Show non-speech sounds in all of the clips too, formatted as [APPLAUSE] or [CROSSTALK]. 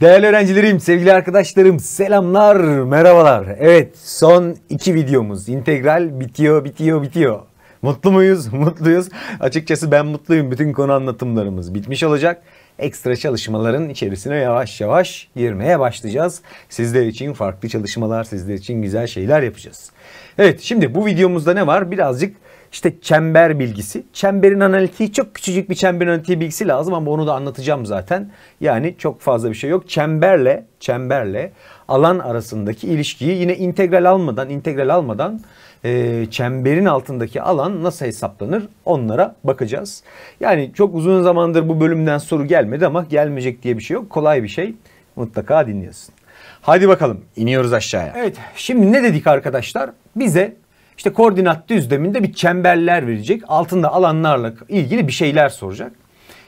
Değerli öğrencilerim, sevgili arkadaşlarım, selamlar, merhabalar. Evet, son iki videomuz. integral bitiyor, bitiyor, bitiyor. Mutlu muyuz? [LAUGHS] Mutluyuz. Açıkçası ben mutluyum. Bütün konu anlatımlarımız bitmiş olacak. Ekstra çalışmaların içerisine yavaş yavaş girmeye başlayacağız. Sizler için farklı çalışmalar, sizler için güzel şeyler yapacağız. Evet, şimdi bu videomuzda ne var? Birazcık işte çember bilgisi. Çemberin analitiği çok küçücük bir çemberin analitiği bilgisi lazım ama onu da anlatacağım zaten. Yani çok fazla bir şey yok. Çemberle çemberle alan arasındaki ilişkiyi yine integral almadan integral almadan e, çemberin altındaki alan nasıl hesaplanır onlara bakacağız. Yani çok uzun zamandır bu bölümden soru gelmedi ama gelmeyecek diye bir şey yok. Kolay bir şey mutlaka dinliyorsun. Hadi bakalım iniyoruz aşağıya. Evet şimdi ne dedik arkadaşlar? Bize işte koordinat düzleminde bir çemberler verecek. Altında alanlarla ilgili bir şeyler soracak.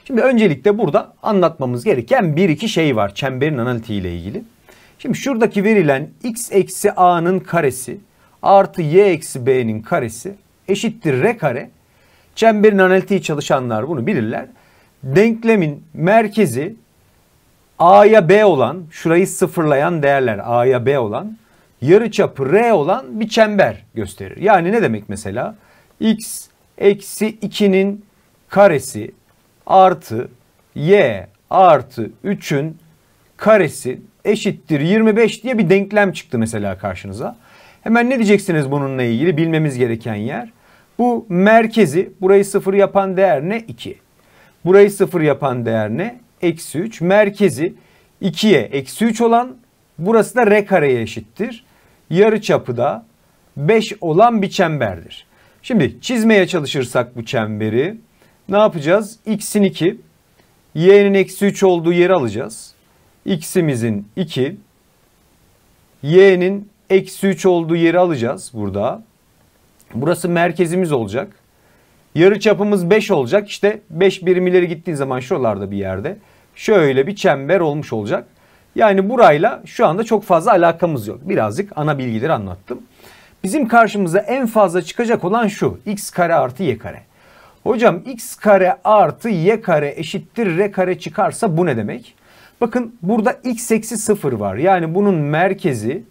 Şimdi öncelikle burada anlatmamız gereken bir iki şey var çemberin analitiği ile ilgili. Şimdi şuradaki verilen x eksi a'nın karesi artı y eksi b'nin karesi eşittir r kare. Çemberin analitiği çalışanlar bunu bilirler. Denklemin merkezi a'ya b olan şurayı sıfırlayan değerler a'ya b olan yarıçapı R olan bir çember gösterir. Yani ne demek mesela? X eksi 2'nin karesi artı Y artı 3'ün karesi eşittir 25 diye bir denklem çıktı mesela karşınıza. Hemen ne diyeceksiniz bununla ilgili bilmemiz gereken yer? Bu merkezi burayı sıfır yapan değer ne? 2. Burayı sıfır yapan değer ne? Eksi 3. Merkezi 2'ye eksi 3 olan burası da r kareye eşittir yarıçapı da 5 olan bir çemberdir. Şimdi çizmeye çalışırsak bu çemberi ne yapacağız? X'in 2, Y'nin eksi 3 olduğu yeri alacağız. X'imizin 2, Y'nin eksi 3 olduğu yeri alacağız burada. Burası merkezimiz olacak. Yarı çapımız 5 olacak. İşte 5 birim ileri gittiğin zaman şuralarda bir yerde şöyle bir çember olmuş olacak. Yani burayla şu anda çok fazla alakamız yok. Birazcık ana bilgileri anlattım. Bizim karşımıza en fazla çıkacak olan şu. x kare artı y kare. Hocam x kare artı y kare eşittir r kare çıkarsa bu ne demek? Bakın burada x eksi 0 var. Yani bunun merkezi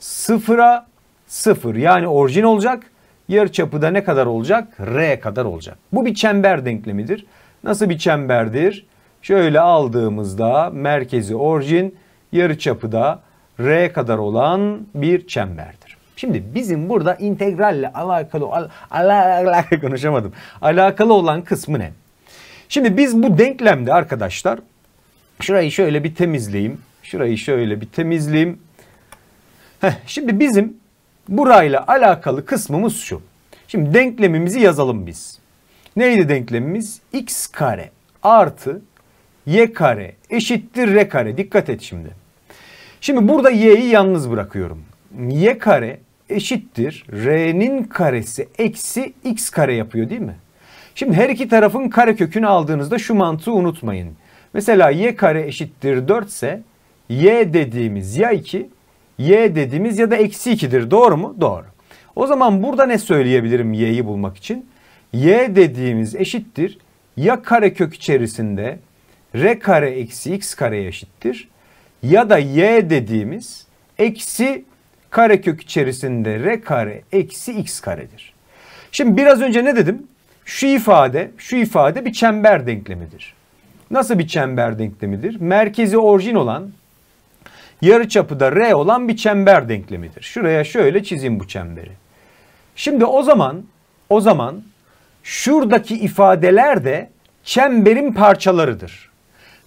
0'a 0 yani orijin olacak. Yarıçapı da ne kadar olacak? R kadar olacak. Bu bir çember denklemidir. Nasıl bir çemberdir? Şöyle aldığımızda merkezi orijin yarıçapı da R kadar olan bir çemberdir. Şimdi bizim burada integralle alakalı al, al, al, [LAUGHS] konuşamadım. Alakalı olan kısmı ne? Şimdi biz bu denklemde arkadaşlar şurayı şöyle bir temizleyeyim. Şurayı şöyle bir temizleyeyim. Heh, şimdi bizim burayla alakalı kısmımız şu. Şimdi denklemimizi yazalım biz. Neydi denklemimiz? x kare artı y kare eşittir r kare. Dikkat et şimdi. Şimdi burada y'yi yalnız bırakıyorum. y kare eşittir r'nin karesi eksi x kare yapıyor değil mi? Şimdi her iki tarafın karekökünü aldığınızda şu mantığı unutmayın. Mesela y kare eşittir 4 ise y dediğimiz ya 2 y dediğimiz ya da eksi 2'dir doğru mu? Doğru. O zaman burada ne söyleyebilirim y'yi bulmak için? y dediğimiz eşittir ya karekök içerisinde r kare eksi x kare eşittir. Ya da y dediğimiz eksi karekök içerisinde r kare eksi x karedir. Şimdi biraz önce ne dedim? Şu ifade, şu ifade bir çember denklemidir. Nasıl bir çember denklemidir? Merkezi orijin olan yarıçapı da r olan bir çember denklemidir. Şuraya şöyle çizeyim bu çemberi. Şimdi o zaman o zaman şuradaki ifadeler de çemberin parçalarıdır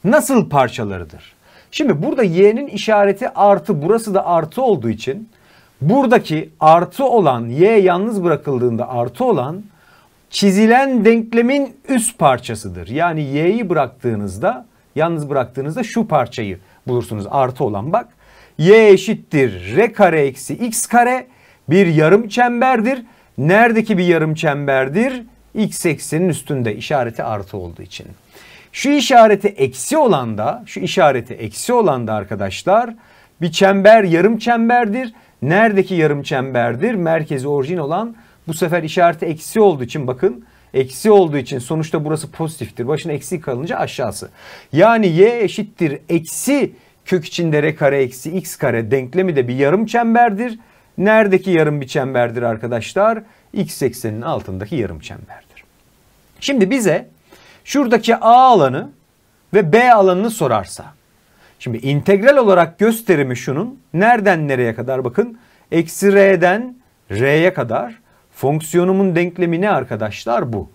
nasıl parçalarıdır? Şimdi burada y'nin işareti artı burası da artı olduğu için buradaki artı olan y yalnız bırakıldığında artı olan çizilen denklemin üst parçasıdır. Yani y'yi bıraktığınızda yalnız bıraktığınızda şu parçayı bulursunuz artı olan bak. y eşittir r kare eksi x kare bir yarım çemberdir. Neredeki bir yarım çemberdir? x eksenin üstünde işareti artı olduğu için. Şu işareti eksi olan da şu işareti eksi olan da arkadaşlar bir çember yarım çemberdir. Neredeki yarım çemberdir? Merkezi orijin olan bu sefer işareti eksi olduğu için bakın eksi olduğu için sonuçta burası pozitiftir. Başına eksi kalınca aşağısı. Yani y eşittir eksi kök içinde r kare eksi x kare denklemi de bir yarım çemberdir. Neredeki yarım bir çemberdir arkadaşlar? X ekseninin altındaki yarım çemberdir. Şimdi bize Şuradaki A alanı ve B alanını sorarsa. Şimdi integral olarak gösterimi şunun nereden nereye kadar bakın. Eksi R'den R'ye kadar fonksiyonumun denklemi ne arkadaşlar bu.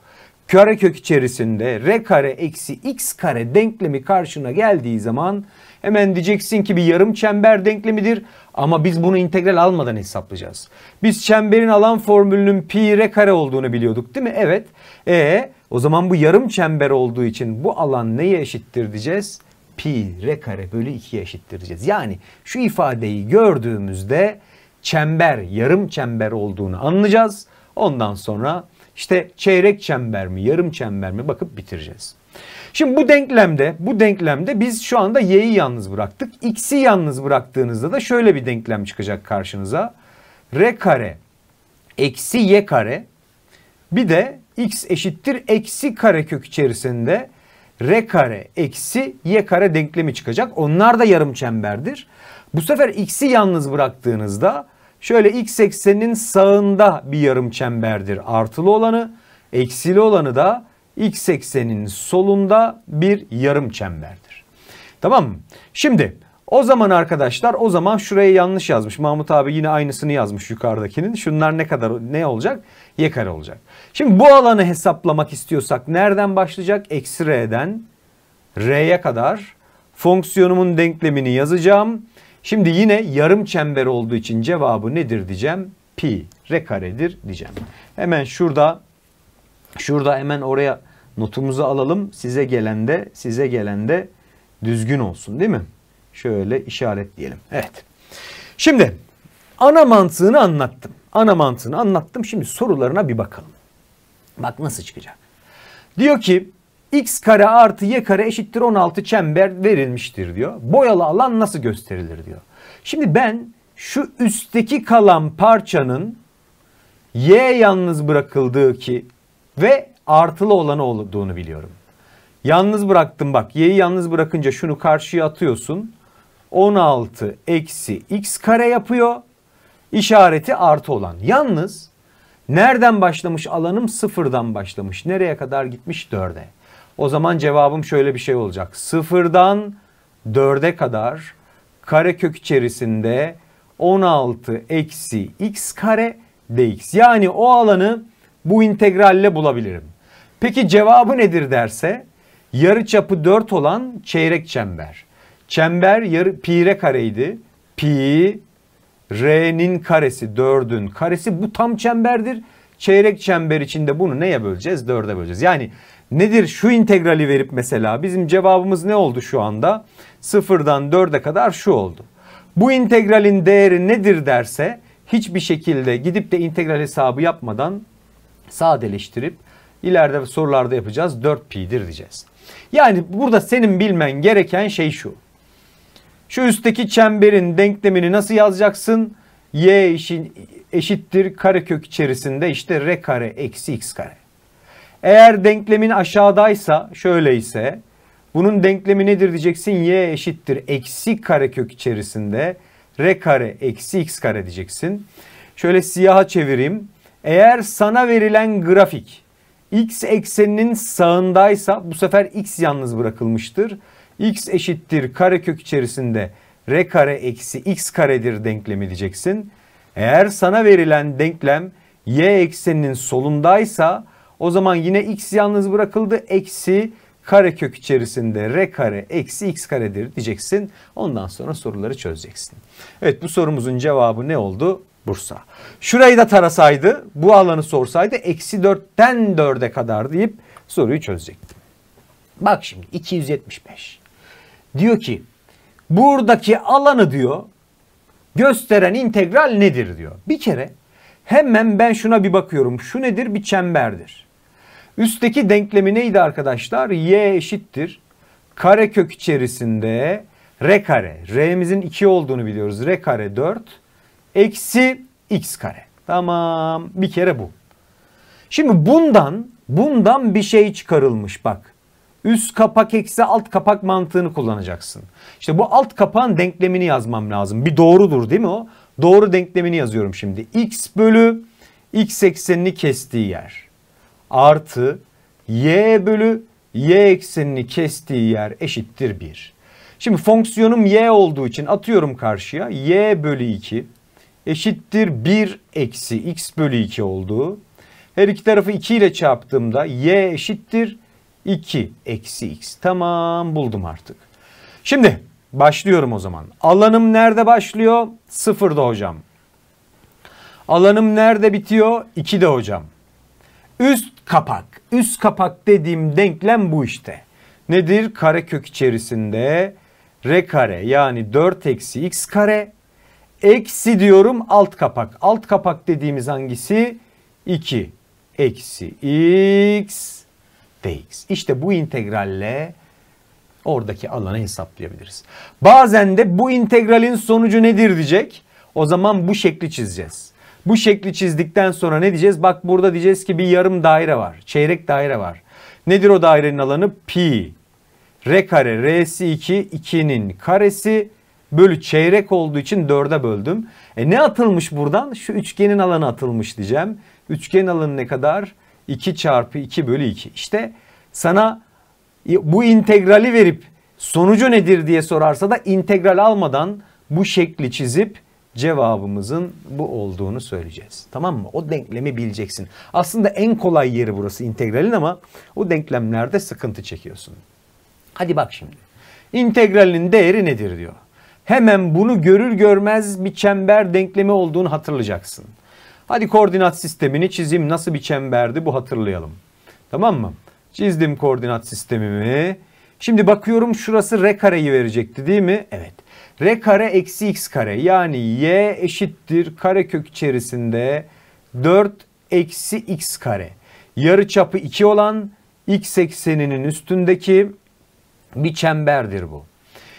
Karekök içerisinde R kare eksi X kare denklemi karşına geldiği zaman hemen diyeceksin ki bir yarım çember denklemidir. Ama biz bunu integral almadan hesaplayacağız. Biz çemberin alan formülünün pi R kare olduğunu biliyorduk değil mi? Evet. E o zaman bu yarım çember olduğu için bu alan neye eşittir diyeceğiz? Pi r kare bölü 2'ye eşittir diyeceğiz. Yani şu ifadeyi gördüğümüzde çember yarım çember olduğunu anlayacağız. Ondan sonra işte çeyrek çember mi yarım çember mi bakıp bitireceğiz. Şimdi bu denklemde bu denklemde biz şu anda y'yi yalnız bıraktık. x'i yalnız bıraktığınızda da şöyle bir denklem çıkacak karşınıza. r kare eksi y kare bir de x eşittir eksi karekök içerisinde r kare eksi y kare denklemi çıkacak. Onlar da yarım çemberdir. Bu sefer x'i yalnız bıraktığınızda şöyle x ekseninin sağında bir yarım çemberdir artılı olanı. Eksili olanı da x ekseninin solunda bir yarım çemberdir. Tamam mı? Şimdi o zaman arkadaşlar o zaman şuraya yanlış yazmış. Mahmut abi yine aynısını yazmış yukarıdakinin. Şunlar ne kadar ne olacak? Y kare olacak. Şimdi bu alanı hesaplamak istiyorsak nereden başlayacak? Eksi R'den R'ye kadar fonksiyonumun denklemini yazacağım. Şimdi yine yarım çember olduğu için cevabı nedir diyeceğim. Pi R karedir diyeceğim. Hemen şurada şurada hemen oraya notumuzu alalım. Size gelen de size gelen de düzgün olsun değil mi? Şöyle işaretleyelim. Evet. Şimdi ana mantığını anlattım. Ana mantığını anlattım. Şimdi sorularına bir bakalım. Bak nasıl çıkacak. Diyor ki x kare artı y kare eşittir 16 çember verilmiştir diyor. Boyalı alan nasıl gösterilir diyor. Şimdi ben şu üstteki kalan parçanın y yalnız bırakıldığı ki ve artılı olanı olduğunu biliyorum. Yalnız bıraktım bak y'yi yalnız bırakınca şunu karşıya atıyorsun. 16 eksi x kare yapıyor. İşareti artı olan. Yalnız Nereden başlamış alanım? Sıfırdan başlamış. Nereye kadar gitmiş? Dörde. O zaman cevabım şöyle bir şey olacak. Sıfırdan dörde kadar karekök içerisinde 16 eksi x kare dx. Yani o alanı bu integralle bulabilirim. Peki cevabı nedir derse yarıçapı 4 olan çeyrek çember. Çember yarı pi r kareydi. Pi R'nin karesi 4'ün karesi bu tam çemberdir. Çeyrek çember içinde bunu neye böleceğiz? 4'e böleceğiz. Yani nedir şu integrali verip mesela bizim cevabımız ne oldu şu anda? 0'dan 4'e kadar şu oldu. Bu integralin değeri nedir derse hiçbir şekilde gidip de integral hesabı yapmadan sadeleştirip ileride sorularda yapacağız 4pi'dir diyeceğiz. Yani burada senin bilmen gereken şey şu. Şu üstteki çemberin denklemini nasıl yazacaksın? Y eşittir karekök içerisinde işte R kare eksi X kare. Eğer denklemin aşağıdaysa şöyle ise bunun denklemi nedir diyeceksin? Y eşittir eksi karekök içerisinde R kare eksi X kare diyeceksin. Şöyle siyaha çevireyim. Eğer sana verilen grafik x ekseninin sağındaysa bu sefer x yalnız bırakılmıştır x eşittir karekök içerisinde r kare eksi x karedir denklemi diyeceksin. Eğer sana verilen denklem y ekseninin solundaysa o zaman yine x yalnız bırakıldı. Eksi karekök içerisinde r kare eksi x karedir diyeceksin. Ondan sonra soruları çözeceksin. Evet bu sorumuzun cevabı ne oldu? Bursa. Şurayı da tarasaydı bu alanı sorsaydı eksi 4'ten 4'e kadar deyip soruyu çözecektim. Bak şimdi 275. Diyor ki buradaki alanı diyor gösteren integral nedir diyor. Bir kere hemen ben şuna bir bakıyorum. Şu nedir? Bir çemberdir. Üstteki denklemi neydi arkadaşlar? Y eşittir. kare kök içerisinde R kare. R'mizin 2 olduğunu biliyoruz. R kare 4. Eksi X kare. Tamam. Bir kere bu. Şimdi bundan bundan bir şey çıkarılmış bak üst kapak eksi alt kapak mantığını kullanacaksın. İşte bu alt kapağın denklemini yazmam lazım. Bir doğrudur değil mi o? Doğru denklemini yazıyorum şimdi. x bölü x eksenini kestiği yer artı y bölü y eksenini kestiği yer eşittir 1. Şimdi fonksiyonum y olduğu için atıyorum karşıya y bölü 2 eşittir 1 eksi x bölü 2 olduğu. Her iki tarafı 2 ile çarptığımda y eşittir 2 eksi x. Tamam buldum artık. Şimdi başlıyorum o zaman. Alanım nerede başlıyor? Sıfırda hocam. Alanım nerede bitiyor? 2'de hocam. Üst kapak. Üst kapak dediğim denklem bu işte. Nedir? Karekök içerisinde r kare yani 4 eksi x kare eksi diyorum alt kapak. Alt kapak dediğimiz hangisi? 2 eksi x dx. İşte bu integralle oradaki alanı hesaplayabiliriz. Bazen de bu integralin sonucu nedir diyecek. O zaman bu şekli çizeceğiz. Bu şekli çizdikten sonra ne diyeceğiz? Bak burada diyeceğiz ki bir yarım daire var. Çeyrek daire var. Nedir o dairenin alanı? Pi. R kare R'si 2. 2'nin karesi bölü çeyrek olduğu için 4'e böldüm. E ne atılmış buradan? Şu üçgenin alanı atılmış diyeceğim. Üçgen alanı ne kadar? 2 çarpı 2 bölü 2. İşte sana bu integrali verip sonucu nedir diye sorarsa da integral almadan bu şekli çizip cevabımızın bu olduğunu söyleyeceğiz. Tamam mı? O denklemi bileceksin. Aslında en kolay yeri burası integralin ama o denklemlerde sıkıntı çekiyorsun. Hadi bak şimdi. İntegralin değeri nedir diyor. Hemen bunu görür görmez bir çember denklemi olduğunu hatırlayacaksın. Hadi koordinat sistemini çizeyim. Nasıl bir çemberdi bu hatırlayalım. Tamam mı? Çizdim koordinat sistemimi. Şimdi bakıyorum şurası r kareyi verecekti değil mi? Evet. R kare eksi x kare yani y eşittir karekök içerisinde 4 eksi x kare. Yarı çapı 2 olan x ekseninin üstündeki bir çemberdir bu.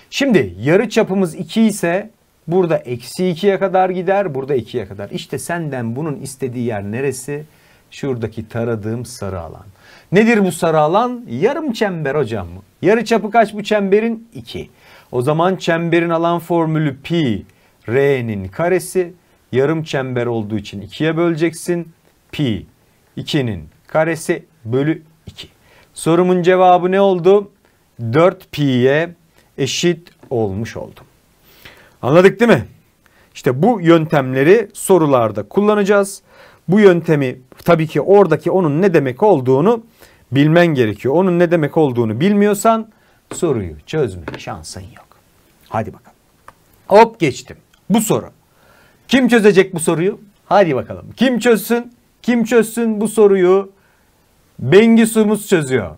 Şimdi yarı çapımız 2 ise Burada eksi 2'ye kadar gider. Burada 2'ye kadar. İşte senden bunun istediği yer neresi? Şuradaki taradığım sarı alan. Nedir bu sarı alan? Yarım çember hocam. Yarı çapı kaç bu çemberin? 2. O zaman çemberin alan formülü pi r'nin karesi. Yarım çember olduğu için 2'ye böleceksin. Pi 2'nin karesi bölü 2. Sorumun cevabı ne oldu? 4 pi'ye eşit olmuş oldum. Anladık değil mi? İşte bu yöntemleri sorularda kullanacağız. Bu yöntemi tabii ki oradaki onun ne demek olduğunu bilmen gerekiyor. Onun ne demek olduğunu bilmiyorsan soruyu çözme şansın yok. Hadi bakalım. Hop geçtim. Bu soru. Kim çözecek bu soruyu? Hadi bakalım. Kim çözsün? Kim çözsün bu soruyu? Bengisu'muz çözüyor.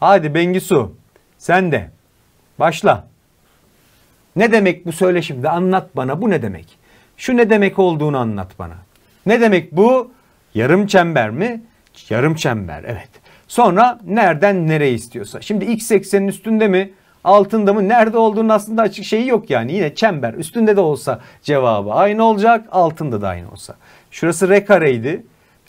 Hadi Bengisu sen de başla. Ne demek bu söyle şimdi anlat bana bu ne demek? Şu ne demek olduğunu anlat bana. Ne demek bu? Yarım çember mi? Yarım çember evet. Sonra nereden nereye istiyorsa. Şimdi x eksenin üstünde mi? Altında mı? Nerede olduğunu aslında açık şeyi yok yani. Yine çember üstünde de olsa cevabı aynı olacak. Altında da aynı olsa. Şurası r kareydi.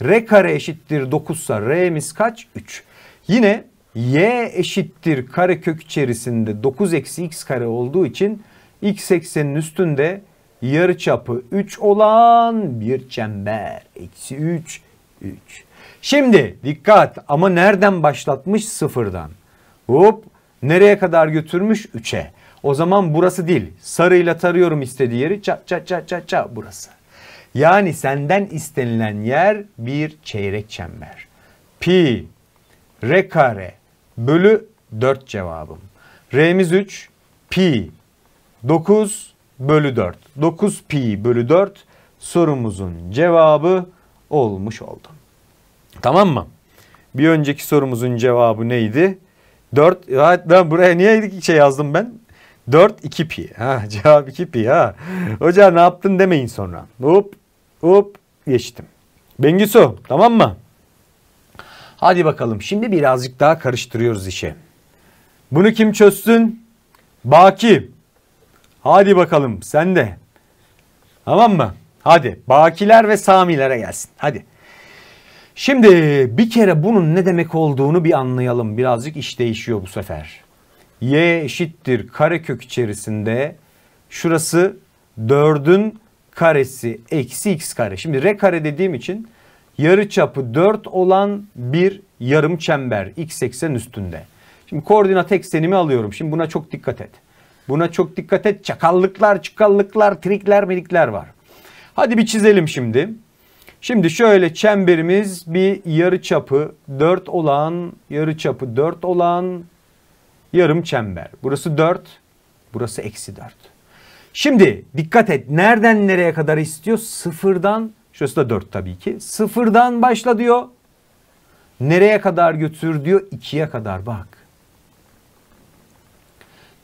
R kare eşittir 9 ise r'miz kaç? 3. Yine y eşittir kare kök içerisinde 9 eksi x kare olduğu için X eksenin üstünde yarı çapı 3 olan bir çember. Eksi 3, 3. Şimdi dikkat ama nereden başlatmış? Sıfırdan. Hop nereye kadar götürmüş? 3'e. O zaman burası değil. Sarıyla tarıyorum istediği yeri. Ça ça ça ça ça burası. Yani senden istenilen yer bir çeyrek çember. Pi, r kare bölü 4 cevabım. R'miz 3, pi 9 bölü 4. 9 pi bölü 4 sorumuzun cevabı olmuş oldu. Tamam mı? Bir önceki sorumuzun cevabı neydi? 4 hatta buraya niye şey yazdım ben? 4 2 pi. Ha [LAUGHS] cevap 2 pi ha. Hoca ne yaptın demeyin sonra. Hop hop geçtim. Bengisu tamam mı? Hadi bakalım şimdi birazcık daha karıştırıyoruz işi. Bunu kim çözsün? Baki. Hadi bakalım sen de. Tamam mı? Hadi Bakiler ve Samilere gelsin. Hadi. Şimdi bir kere bunun ne demek olduğunu bir anlayalım. Birazcık iş değişiyor bu sefer. Y eşittir karekök içerisinde şurası 4'ün karesi eksi x kare. Şimdi r kare dediğim için yarı çapı 4 olan bir yarım çember x eksen üstünde. Şimdi koordinat eksenimi alıyorum. Şimdi buna çok dikkat et. Buna çok dikkat et. Çakallıklar, çıkallıklar, trikler, milikler var. Hadi bir çizelim şimdi. Şimdi şöyle çemberimiz bir yarı çapı 4 olan, yarı çapı 4 olan yarım çember. Burası 4, burası eksi 4. Şimdi dikkat et nereden nereye kadar istiyor? Sıfırdan, şurası da 4 tabii ki. Sıfırdan başla diyor. Nereye kadar götür diyor? 2'ye kadar bak.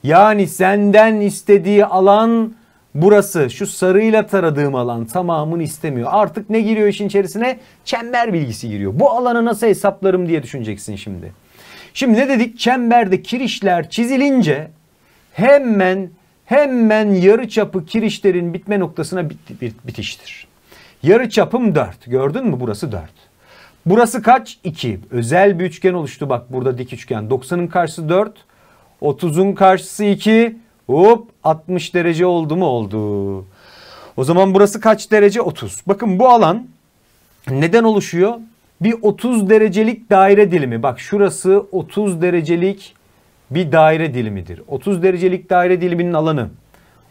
Yani senden istediği alan burası. Şu sarıyla taradığım alan tamamını istemiyor. Artık ne giriyor işin içerisine? Çember bilgisi giriyor. Bu alanı nasıl hesaplarım diye düşüneceksin şimdi. Şimdi ne dedik? Çemberde kirişler çizilince hemen hemen yarı çapı kirişlerin bitme noktasına bit, bit, bitiştir. Yarı çapım 4. Gördün mü? Burası 4. Burası kaç? 2. Özel bir üçgen oluştu. Bak burada dik üçgen. 90'ın karşısı 4. 30'un karşısı 2. Hop 60 derece oldu mu oldu. O zaman burası kaç derece? 30. Bakın bu alan neden oluşuyor? Bir 30 derecelik daire dilimi. Bak şurası 30 derecelik bir daire dilimidir. 30 derecelik daire diliminin alanı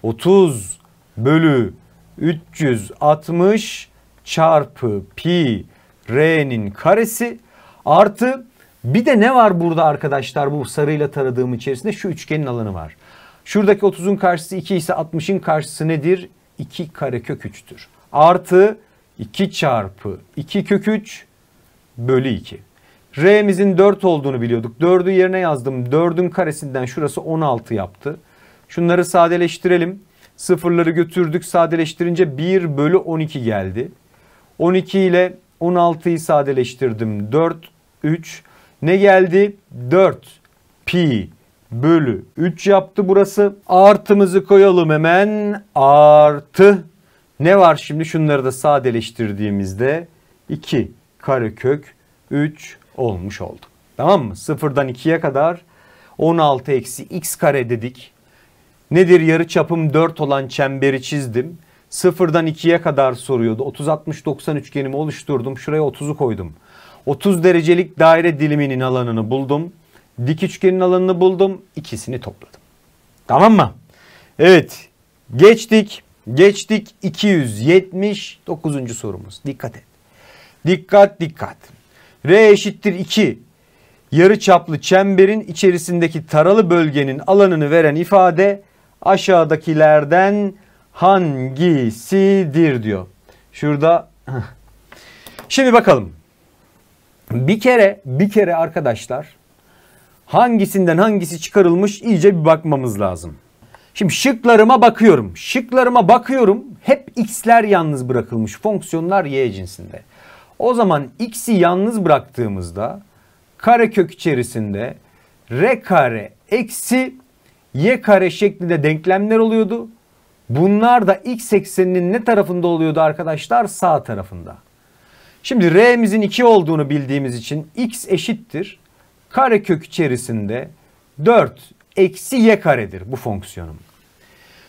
30 bölü 360 çarpı pi r'nin karesi artı bir de ne var burada arkadaşlar bu sarıyla taradığım içerisinde? Şu üçgenin alanı var. Şuradaki 30'un karşısı 2 ise 60'ın karşısı nedir? 2 karekök 3'tür. Artı 2 çarpı 2 kök 3 bölü 2. R'mizin 4 olduğunu biliyorduk. 4'ü yerine yazdım. 4'ün karesinden şurası 16 yaptı. Şunları sadeleştirelim. Sıfırları götürdük. Sadeleştirince 1 bölü 12 geldi. 12 ile 16'yı sadeleştirdim. 4, 3. Ne geldi? 4 pi bölü 3 yaptı burası. Artımızı koyalım hemen. Artı. Ne var şimdi? Şunları da sadeleştirdiğimizde 2 karekök 3 olmuş oldu. Tamam mı? Sıfırdan 2'ye kadar 16 eksi x kare dedik. Nedir yarı çapım 4 olan çemberi çizdim. Sıfırdan 2'ye kadar soruyordu. 30 60 90 üçgenimi oluşturdum. Şuraya 30'u koydum. 30 derecelik daire diliminin alanını buldum. Dik üçgenin alanını buldum. İkisini topladım. Tamam mı? Evet. Geçtik. Geçtik 279. sorumuz. Dikkat et. Dikkat dikkat. R eşittir 2. Yarı çaplı çemberin içerisindeki taralı bölgenin alanını veren ifade aşağıdakilerden hangisidir diyor. Şurada. Şimdi bakalım. Bir kere bir kere arkadaşlar hangisinden hangisi çıkarılmış iyice bir bakmamız lazım. Şimdi şıklarıma bakıyorum. Şıklarıma bakıyorum. Hep x'ler yalnız bırakılmış. Fonksiyonlar y cinsinde. O zaman x'i yalnız bıraktığımızda karekök içerisinde r kare eksi y kare şeklinde denklemler oluyordu. Bunlar da x ekseninin ne tarafında oluyordu arkadaşlar? Sağ tarafında. Şimdi R'mizin 2 olduğunu bildiğimiz için X eşittir. Karekök içerisinde 4 eksi Y karedir bu fonksiyonum.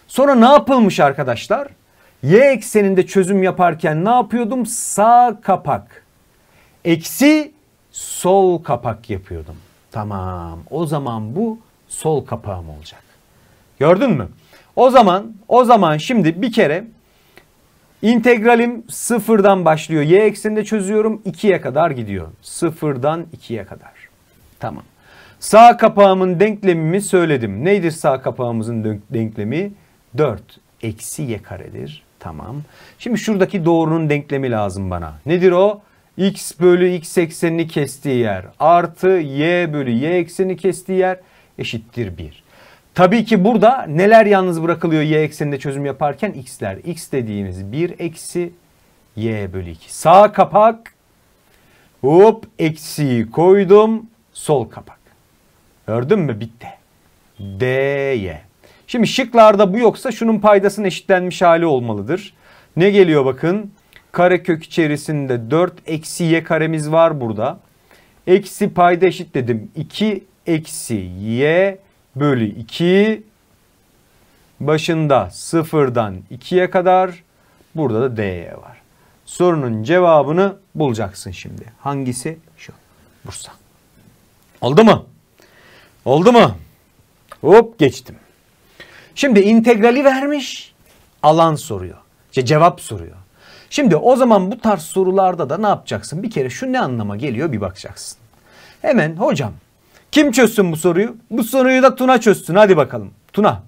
Sonra ne yapılmış arkadaşlar? Y ekseninde çözüm yaparken ne yapıyordum? Sağ kapak. Eksi sol kapak yapıyordum. Tamam. O zaman bu sol kapağım olacak. Gördün mü? O zaman o zaman şimdi bir kere İntegralim sıfırdan başlıyor. Y ekseninde çözüyorum 2'ye kadar gidiyor. Sıfırdan 2'ye kadar. Tamam. Sağ kapağımın denklemimi söyledim. Nedir sağ kapağımızın denklemi? 4 eksi y karedir. Tamam. Şimdi şuradaki doğrunun denklemi lazım bana. Nedir o? x bölü x eksenini kestiği yer artı y bölü y eksenini kestiği yer eşittir 1. Tabii ki burada neler yalnız bırakılıyor y ekseninde çözüm yaparken x'ler. x dediğimiz 1 eksi y bölü 2. Sağ kapak hop eksiyi koydum sol kapak. Gördün mü bitti. y Şimdi şıklarda bu yoksa şunun paydasının eşitlenmiş hali olmalıdır. Ne geliyor bakın. Karekök içerisinde 4 eksi y karemiz var burada. Eksi payda eşit dedim 2 eksi y bölü 2 başında 0'dan 2'ye kadar burada da dy var. Sorunun cevabını bulacaksın şimdi. Hangisi? Şu. Bursa. Oldu mu? Oldu mu? Hop geçtim. Şimdi integrali vermiş. Alan soruyor. İşte cevap soruyor. Şimdi o zaman bu tarz sorularda da ne yapacaksın? Bir kere şu ne anlama geliyor bir bakacaksın. Hemen hocam kim çözsün bu soruyu? Bu soruyu da Tuna çözsün. Hadi bakalım. Tuna.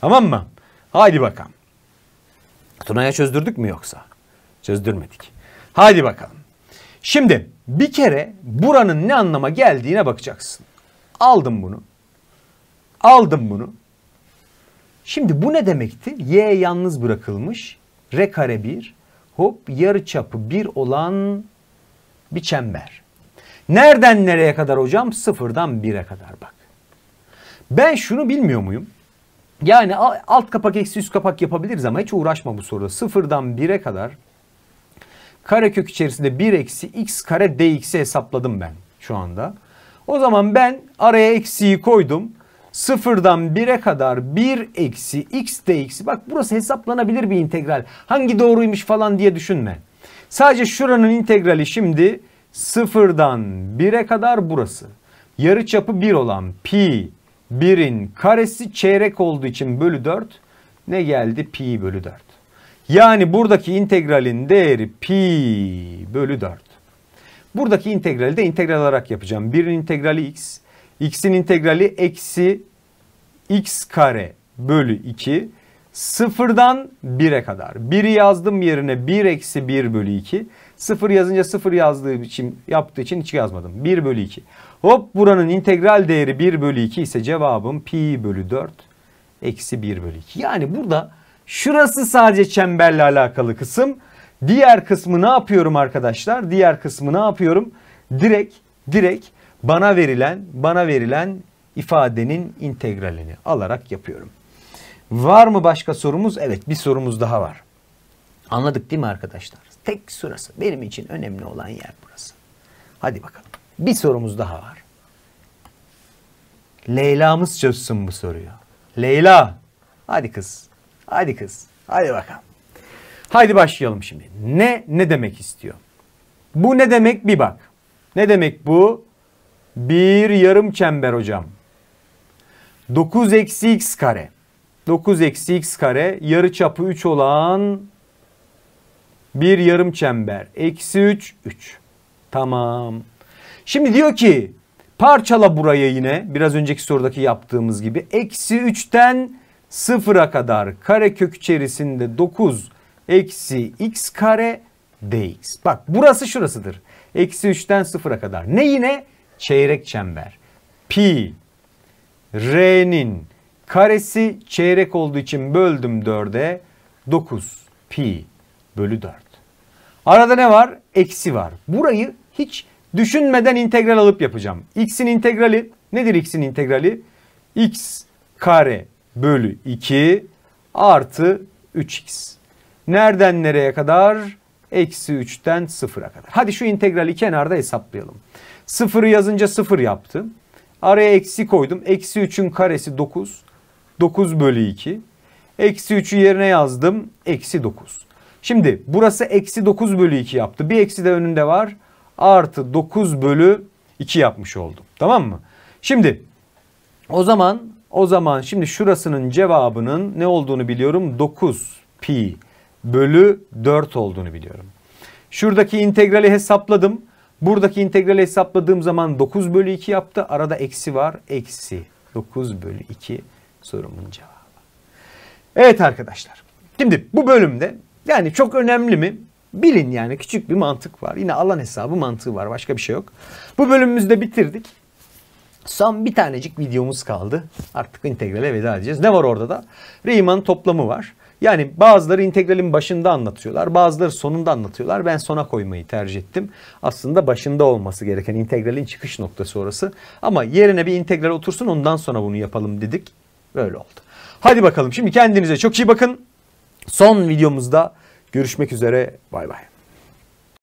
Tamam mı? Hadi bakalım. Tuna'ya çözdürdük mü yoksa? Çözdürmedik. Hadi bakalım. Şimdi bir kere buranın ne anlama geldiğine bakacaksın. Aldım bunu. Aldım bunu. Şimdi bu ne demekti? Y yalnız bırakılmış. R kare 1. Hop yarı çapı 1 olan bir çember. Nereden nereye kadar hocam? Sıfırdan bire kadar bak. Ben şunu bilmiyor muyum? Yani alt kapak eksi üst kapak yapabiliriz ama hiç uğraşma bu soruda. Sıfırdan bire kadar karekök içerisinde 1 eksi x kare dx'i hesapladım ben şu anda. O zaman ben araya eksiyi koydum. Sıfırdan 1'e kadar 1 eksi x dx. Bak burası hesaplanabilir bir integral. Hangi doğruymuş falan diye düşünme. Sadece şuranın integrali şimdi Sıfırdan 1'e kadar burası. Yarı çapı 1 olan pi 1'in karesi çeyrek olduğu için bölü 4 ne geldi? Pi bölü 4. Yani buradaki integralin değeri pi bölü 4. Buradaki integrali de integral olarak yapacağım. 1'in integrali x, x'in integrali eksi x kare bölü 2 sıfırdan 1'e kadar. 1'i yazdım yerine 1 eksi 1 bölü 2. Sıfır yazınca sıfır yazdığı için yaptığı için hiç yazmadım. 1 bölü 2. Hop buranın integral değeri 1 bölü 2 ise cevabım pi bölü 4 eksi 1 bölü 2. Yani burada şurası sadece çemberle alakalı kısım. Diğer kısmı ne yapıyorum arkadaşlar? Diğer kısmı ne yapıyorum? Direkt direkt bana verilen bana verilen ifadenin integralini alarak yapıyorum. Var mı başka sorumuz? Evet bir sorumuz daha var. Anladık değil mi arkadaşlar? Tek şurası. Benim için önemli olan yer burası. Hadi bakalım. Bir sorumuz daha var. Leyla'mız çözsün bu soruyu. Leyla. Hadi kız. Hadi kız. Hadi bakalım. Haydi başlayalım şimdi. Ne ne demek istiyor? Bu ne demek bir bak. Ne demek bu? Bir yarım çember hocam. 9 eksi x kare. 9 eksi x kare yarı çapı 3 olan bir yarım çember. Eksi 3, 3. Tamam. Şimdi diyor ki parçala buraya yine biraz önceki sorudaki yaptığımız gibi. Eksi 3'ten 0'a kadar karekök içerisinde 9 eksi x kare dx. Bak burası şurasıdır. Eksi 3'ten 0'a kadar. Ne yine? Çeyrek çember. Pi r'nin karesi çeyrek olduğu için böldüm 4'e 9 pi bölü 4. Arada ne var? Eksi var. Burayı hiç düşünmeden integral alıp yapacağım. X'in integrali nedir X'in integrali? X kare bölü 2 artı 3x. Nereden nereye kadar? Eksi 3'ten 0'a kadar. Hadi şu integrali kenarda hesaplayalım. 0'ı yazınca 0 yaptı. Araya eksi koydum. Eksi 3'ün karesi 9. 9 bölü 2. Eksi 3'ü yerine yazdım. Eksi 9. Şimdi burası eksi 9 bölü 2 yaptı. Bir eksi de önünde var. Artı 9 bölü 2 yapmış oldum. Tamam mı? Şimdi o zaman o zaman şimdi şurasının cevabının ne olduğunu biliyorum. 9 pi bölü 4 olduğunu biliyorum. Şuradaki integrali hesapladım. Buradaki integrali hesapladığım zaman 9 bölü 2 yaptı. Arada eksi var. Eksi 9 bölü 2 sorumun cevabı. Evet arkadaşlar. Şimdi bu bölümde yani çok önemli mi? Bilin yani küçük bir mantık var. Yine alan hesabı mantığı var. Başka bir şey yok. Bu bölümümüzü de bitirdik. Son bir tanecik videomuz kaldı. Artık integrale veda edeceğiz. Ne var orada da? Riemann toplamı var. Yani bazıları integralin başında anlatıyorlar, bazıları sonunda anlatıyorlar. Ben sona koymayı tercih ettim. Aslında başında olması gereken integralin çıkış noktası orası. Ama yerine bir integral otursun ondan sonra bunu yapalım dedik. Böyle oldu. Hadi bakalım şimdi kendinize çok iyi bakın. Son videomuzda görüşmek üzere. Bay bay.